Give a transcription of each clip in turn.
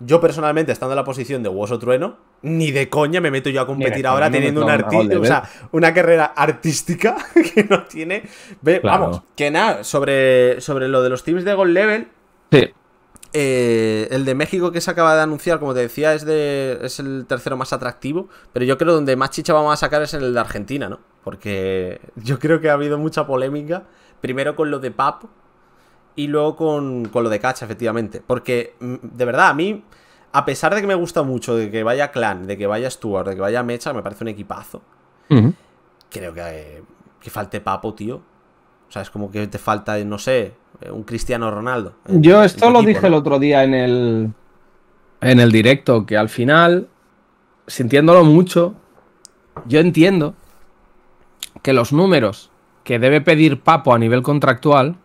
Yo personalmente, estando en la posición de Hueso Trueno, ni de coña me meto yo a competir ahora teniendo una, carrera artística que no tiene. Vamos, que nada, sobre, sobre lo de los teams de Gold Level. Sí. Eh, el de México que se acaba de anunciar, como te decía, es, de, es el tercero más atractivo. Pero yo creo donde más chicha vamos a sacar es en el de Argentina, ¿no? Porque yo creo que ha habido mucha polémica. Primero con lo de Papo, y luego con, lo de Cacha, efectivamente. Porque, mm, de verdad, a mí, a pesar de que me gusta mucho, de que vaya Clan, de que vaya Stuart, de que vaya Mecha, me parece un equipazo. Creo que, que falte Papo, tío. O sea, es como que te falta, no sé, eh, un Cristiano Ronaldo. Yo esto lo dije el otro día en el, en el directo, que al final, sintiéndolo mucho, yo entiendo que los números que debe pedir Papo a nivel contractual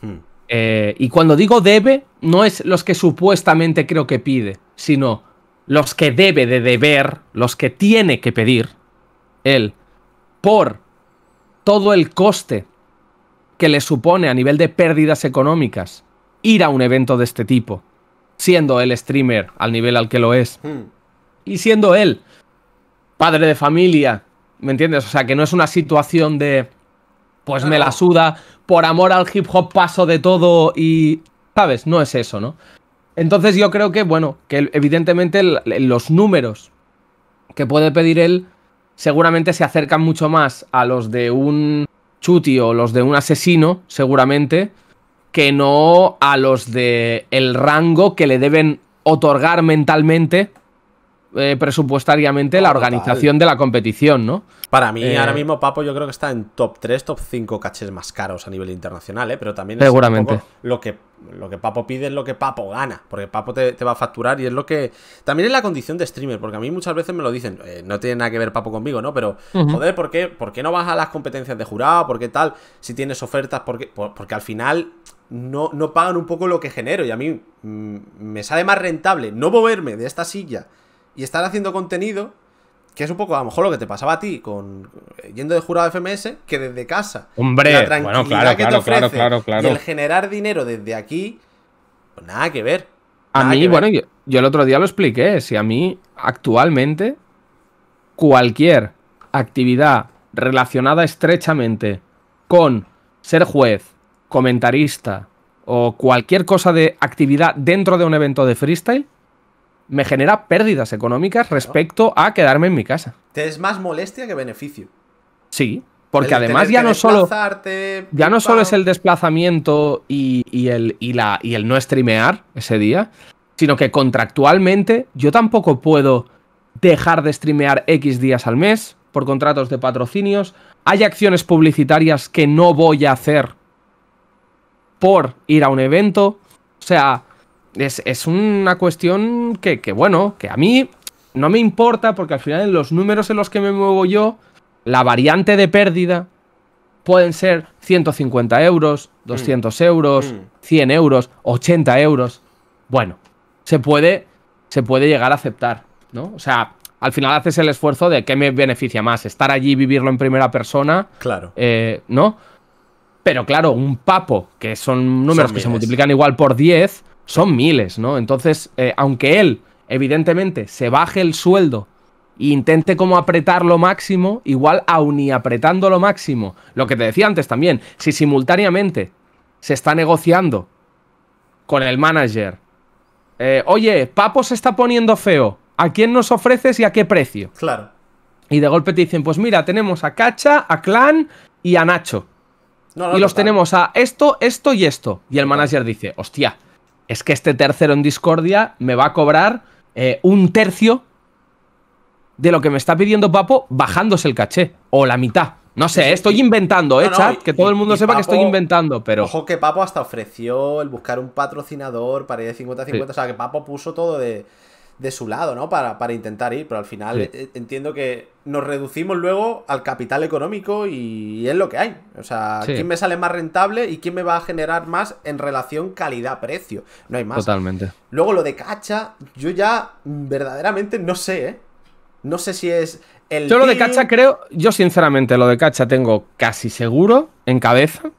hmm. Eh, y cuando digo debe, no es los que supuestamente creo que pide, sino los que debe de deber, los que tiene que pedir él, por todo el coste que le supone a nivel de pérdidas económicas ir a un evento de este tipo, siendo el streamer al nivel al que lo es, hmm. y siendo él padre de familia, ¿me entiendes? O sea, que no es una situación de pues me la suda, por amor al hip hop paso de todo y, ¿sabes? No es eso, ¿no? Entonces yo creo que, bueno, que evidentemente los números que puede pedir él seguramente se acercan mucho más a los de un chuti o los de un asesino, seguramente, que no a los de el rango que le deben otorgar mentalmente eh, presupuestariamente la organización de la competición, ¿no? Para mí, eh, ahora mismo, Papo, yo creo que está en top 3, top 5 caches más caros a nivel internacional, ¿eh? Pero también es seguramente. lo que, lo que Papo pide es lo que Papo gana, porque Papo te, va a facturar y es lo que... También es la condición de streamer, porque a mí muchas veces me lo dicen, eh, no tiene nada que ver Papo conmigo, ¿no? Pero, joder, ¿por qué, ¿por qué no vas a las competencias de jurado? ¿Por qué tal? Si tienes ofertas, porque porque al final no, no pagan un poco lo que genero y a mí mm, me sale más rentable no moverme de esta silla y estar haciendo contenido que es un poco a lo mejor lo que te pasaba a ti con eh, yendo de jurado FMS, que desde casa, Hombre, la tranquilidad bueno, claro, que te claro, y el generar dinero desde aquí, pues nada que ver. a mí, bueno, yo, el otro día lo expliqué, si a mí actualmente cualquier actividad relacionada estrechamente con ser juez, comentarista o cualquier cosa de actividad dentro de un evento de freestyle, me genera pérdidas económicas respecto a quedarme en mi casa. Te es más molestia que beneficio. Sí, porque además ya no solo ya no solo es el desplazamiento y, el, la, y el no streamear ese día, sino que contractualmente yo tampoco puedo dejar de streamear X días al mes por contratos de patrocinios. Hay acciones publicitarias que no voy a hacer por ir a un evento. O sea, es, una cuestión que, bueno, que a mí no me importa porque al final en los números en los que me muevo yo, la variante de pérdida pueden ser 150 euros, 200 mm. euros, 100 mm. euros, 80 euros. Bueno, se puede, se puede llegar a aceptar, ¿no? O sea, al final haces el esfuerzo de qué me beneficia más, estar allí, vivirlo en primera persona. Claro. Eh, ¿No? Pero claro, un papo, que son números que se multiplican igual por 10, son miles, ¿no? Entonces, eh, aunque él, evidentemente, se baje el sueldo e intente como apretar lo máximo, igual aun y apretando lo máximo, lo que te decía antes también, si simultáneamente se está negociando con el manager, eh, oye, Papo se está poniendo feo, ¿a quién nos ofreces y a qué precio? Claro. Y de golpe te dicen, pues mira, tenemos a Cacha, a Clan y a Nacho. y los tenemos a esto, esto y esto. Y el manager dice, hostia, es que este tercero en Discordia me va a cobrar eh, un tercio de lo que me está pidiendo Papo bajándose el caché, o la mitad. No sé, estoy inventando, ¿eh, chat? que todo el mundo sepa que estoy inventando, pero. Ojo que Papo hasta ofreció el buscar un patrocinador para ir de 50-50. O sea, que Papo puso todo de de su lado, ¿no? Para, intentar ir, pero al final e, entiendo que nos reducimos luego al capital económico y es lo que hay. O sea, ¿quién me sale más rentable y quién me va a generar más en relación calidad-precio? No hay más. Totalmente. Luego lo de cacha, yo ya verdaderamente no sé, ¿eh? No sé si es el... Yo lo de cacha creo, yo sinceramente lo de cacha tengo casi seguro en cabeza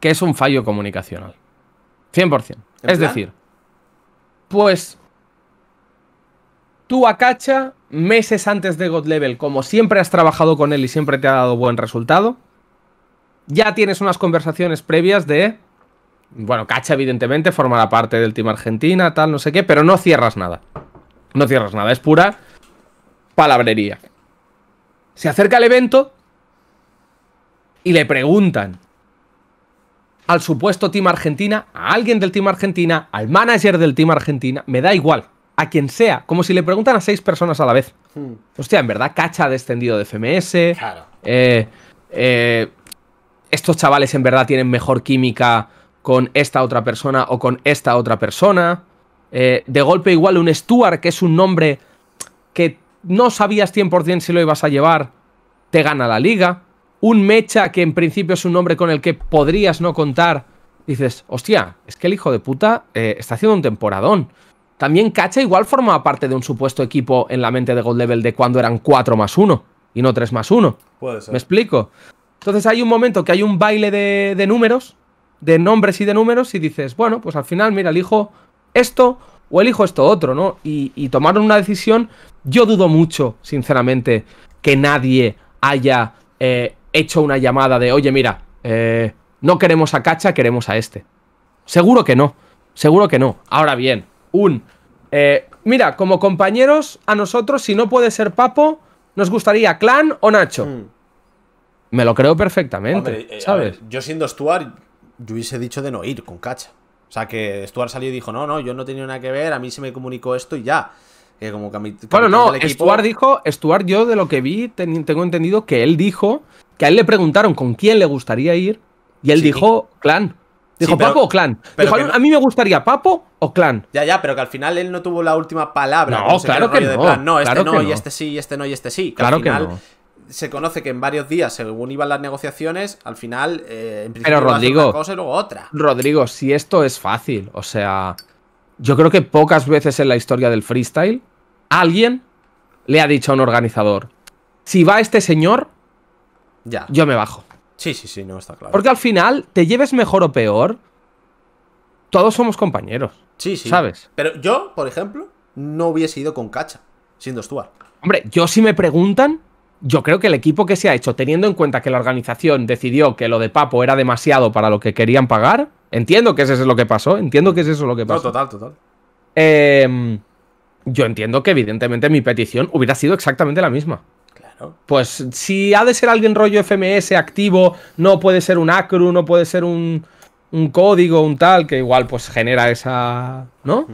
que es un fallo comunicacional. 100%. es decir, pues tú a Cacha meses antes de God Level, como siempre has trabajado con él y siempre te ha dado buen resultado, ya tienes unas conversaciones previas de. Bueno, Cacha, evidentemente, formará parte del Team Argentina, tal, no sé qué, pero no cierras nada. No cierras nada, es pura palabrería. Se acerca el evento y le preguntan al supuesto Team Argentina, a alguien del Team Argentina, al manager del Team Argentina, me da igual a quien sea, como si le preguntan a seis personas a la vez. Hmm. Hostia, en verdad, Cacha descendido de FMS. Claro. Eh, eh, estos chavales en verdad tienen mejor química con esta otra persona o con esta otra persona. Eh, de golpe, igual un Stuart, que es un nombre que no sabías 100% si lo ibas a llevar, te gana la liga. Un Mecha, que en principio es un nombre con el que podrías no contar, dices, hostia, es que el hijo de puta está haciendo un temporadón. También Cacha igual formaba parte de un supuesto equipo en la mente de Gold Level de cuando eran 4 más 1 y no 3 más 1. Puede ser. ¿Me explico? Entonces hay un momento que hay un baile de, números, de nombres y de números, y dices, bueno, pues al final, mira, elijo esto o elijo esto otro, ¿no? Y, tomaron una decisión. Yo dudo mucho, sinceramente, que nadie haya eh, hecho una llamada de, oye, mira, eh, no queremos a Cacha, queremos a este. Seguro que no, seguro que no. Ahora bien, un... Eh, mira, como compañeros, a nosotros, si no puede ser Papo, nos gustaría Clan o Nacho. Hmm. Me lo creo perfectamente, eh, ¿sabes? yo siendo Stuart, yo hubiese dicho de no ir con Cacha. O sea, que Stuart salió y dijo, no, no, yo no tenía nada que ver, a mí se me comunicó esto y ya. bueno, no, Stuart dijo, Stuart yo de lo que vi, tengo entendido que él dijo, que a él le preguntaron con quién le gustaría ir, y él dijo, clan. Dijo, ¿papo o clan? a mí me gustaría papo o clan. Ya, ya, pero que al final él no tuvo la última palabra. No, este claro que no. No, este no, y este sí, y este no, y este sí. claro al final, que no. Se conoce que en varios días, según iban las negociaciones, al final, eh, en principio, pero Rodrigo, una cosa y luego otra. Rodrigo, si esto es fácil, o sea, yo creo que pocas veces en la historia del freestyle alguien le ha dicho a un organizador, si va este señor, ya. yo me bajo. Sí, sí, sí, no está claro. Porque al final, te lleves mejor o peor, todos somos compañeros. Sí, sí. ¿Sabes? Pero yo, por ejemplo, no hubiese ido con Cacha, siendo Stuart. Hombre, yo si me preguntan, yo creo que el equipo que se ha hecho, teniendo en cuenta que la organización decidió que lo de Papo era demasiado para lo que querían pagar, entiendo que eso es lo que pasó, entiendo que es eso lo que pasó. total, total. Em, yo entiendo que evidentemente mi petición hubiera sido exactamente la misma. Pues si ha de ser alguien rollo FMS activo, no puede ser un acru, no puede ser un, un código, un tal, que igual pues genera esa... ¿No? Mm.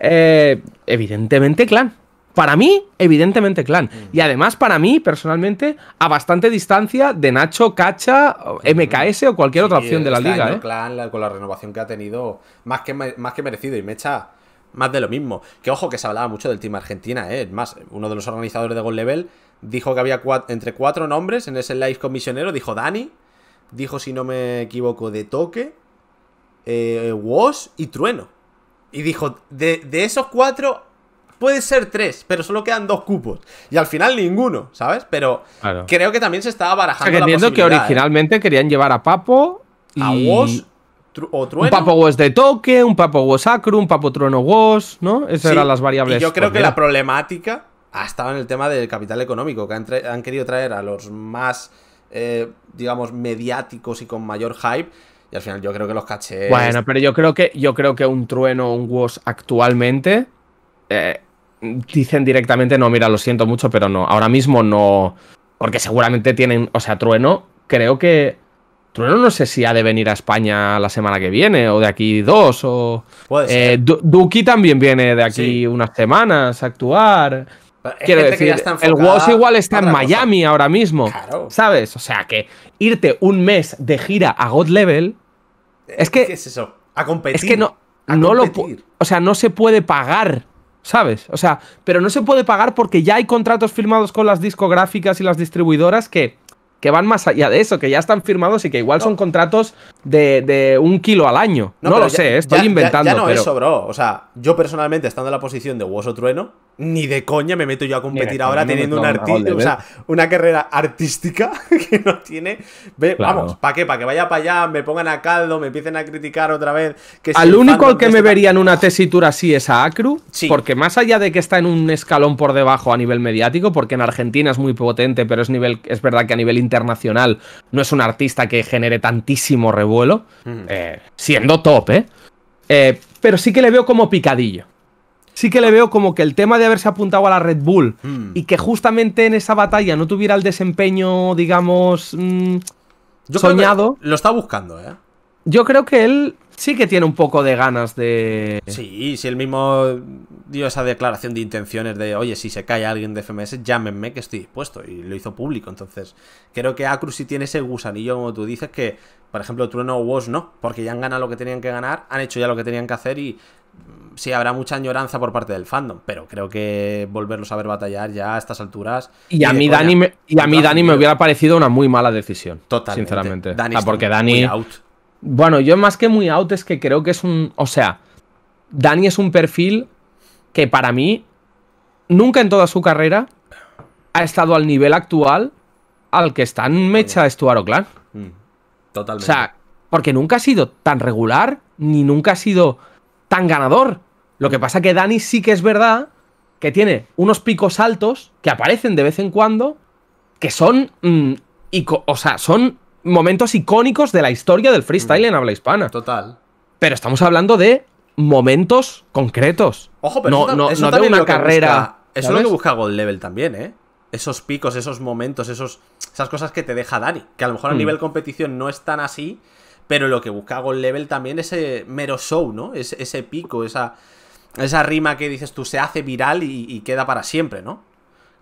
Eh, evidentemente clan. Para mí, evidentemente clan. Mm. Y además para mí, personalmente, a bastante distancia de Nacho, Cacha, MKS mm. o cualquier otra opción de la liga. ¿eh? clan, con la renovación que ha tenido, más que, más que merecido y me echa más de lo mismo. Que ojo que se hablaba mucho del Team Argentina, ¿eh? es más, uno de los organizadores de Gold Level Dijo que había entre cuatro nombres en ese live comisionero. Dijo Dani. Dijo, si no me equivoco, de toque. Eh, y Trueno. Y dijo, de, esos cuatro puede ser tres, pero solo quedan dos cupos. Y al final ninguno, ¿sabes? Pero creo que también se estaba barajando. la que entiendo que ¿eh? originalmente querían llevar a Papo. A Wash. o Trueno. Un Papo Was de toque, un Papo Was Acro, un Papo Trueno Was ¿no? Esas eran las variables. yo creo que la problemática ha estado en el tema del capital económico, que han, querido traer a los más, eh, digamos, mediáticos y con mayor hype. Y al final yo creo que los caché. Bueno, pero yo creo que, yo creo que un trueno un WOS actualmente eh, dicen directamente, no, mira, lo siento mucho, pero no, ahora mismo no. Porque seguramente tienen, o sea, trueno, creo que... Trueno no sé si ha de venir a España la semana que viene o de aquí dos o... Puede eh, Duki también viene de aquí unas semanas a actuar. Quiero decir, el Woz igual está en Miami ahora mismo. ¿Sabes? O sea que irte un mes de gira a God Level. Eh, es que. ¿Qué es eso? A competir. Es que no, no lo. O sea, no se puede pagar. ¿Sabes? O sea, pero no se puede pagar porque ya hay contratos firmados con las discográficas y las distribuidoras que, que van más allá de eso, que ya están firmados y que igual son contratos de, un kilo al año. No, lo sé, estoy inventando. Ya, no es eso, bro. O sea, yo personalmente, estando en la posición de Hueso Trueno, ni de coña me meto yo a competir ahora teniendo una, sea, una carrera artística que no tiene. Vamos, ¿para qué? Para que vaya para allá, me pongan a caldo, me empiecen a criticar otra vez. Que al único al que me este vería en una tesitura así es a Acru, porque más allá de que está en un escalón por debajo a nivel mediático, porque en Argentina es muy potente, pero es, nivel, es verdad que a nivel internacional no es un artista que genere tantísimo revuelo eh, siendo top, ¿eh? Pero sí que le veo como picadillo. Sí que le veo como que el tema de haberse apuntado a la Red Bull mm. y que justamente en esa batalla no tuviera el desempeño, digamos, mm, soñado. lo está buscando, ¿eh? Yo creo que él sí que tiene un poco de ganas de. Sí, si el mismo dio esa declaración de intenciones de, oye, si se cae alguien de FMS, llámenme que estoy dispuesto. Y lo hizo público. Entonces, creo que Acru sí tiene ese gusanillo, como tú dices, que, por ejemplo, Trueno o Woz no, porque ya han ganado lo que tenían que ganar, han hecho ya lo que tenían que hacer y. Mm, sí, habrá mucha añoranza por parte del fandom, pero creo que volverlos a ver batallar ya a estas alturas. Y a mí, Dani, me, y a mí Dani me hubiera parecido una muy mala decisión. Total. Sinceramente. porque Dani. Bueno, yo más que muy out es que creo que es un. O sea, Dani es un perfil que para mí nunca en toda su carrera ha estado al nivel actual al que está en Mecha Stuart Clan. Mm, totalmente. O sea, porque nunca ha sido tan regular ni nunca ha sido tan ganador. Lo que pasa que Dani sí que es verdad que tiene unos picos altos que aparecen de vez en cuando que son. y mm, o sea, son momentos icónicos de la historia del freestyle en habla hispana. Total. Pero estamos hablando de momentos concretos. Ojo, pero no, de una carrera. eso es lo que busca Gold Level también, ¿eh? Esos picos, esos momentos, esos, esas cosas que te deja Dani. Que a lo mejor a mm. nivel competición no es tan así, pero lo que busca Gold Level también es ese mero show, ¿no? Es, ese pico, esa, esa rima que dices tú se hace viral y queda para siempre, ¿no?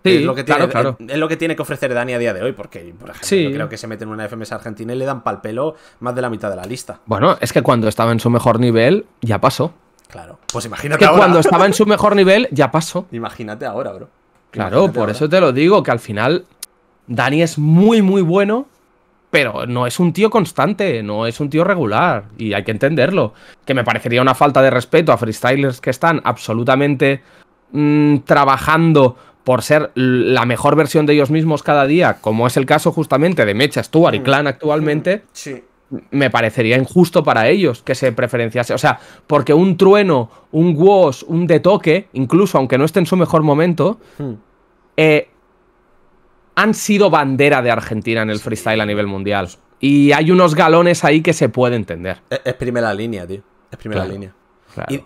es lo que tiene, Es, lo que tiene que ofrecer Dani a día de hoy, porque, por ejemplo, creo que se mete en una FMS argentina y le dan pal pelo más de la mitad de la lista. Bueno, es que cuando estaba en su mejor nivel, ya pasó. Claro, pues imagínate que cuando estaba en su mejor nivel, ya pasó. Imagínate ahora, bro. Claro, por eso te lo digo, que al final Dani es muy, muy bueno, pero no es un tío constante, no es un tío regular, y hay que entenderlo. Que me parecería una falta de respeto a freestylers que están absolutamente mm, trabajando por ser la mejor versión de ellos mismos cada día, como es el caso justamente de Mecha, Stuart y mm. Clan actualmente, mm. me parecería injusto para ellos que se preferenciase. O sea, porque un trueno, un Woz, un Detoque, incluso aunque no esté en su mejor momento, mm. eh, han sido bandera de Argentina en el freestyle a nivel mundial. Y hay unos galones ahí que se puede entender. Es, primera línea, tío. Es primera línea. Claro.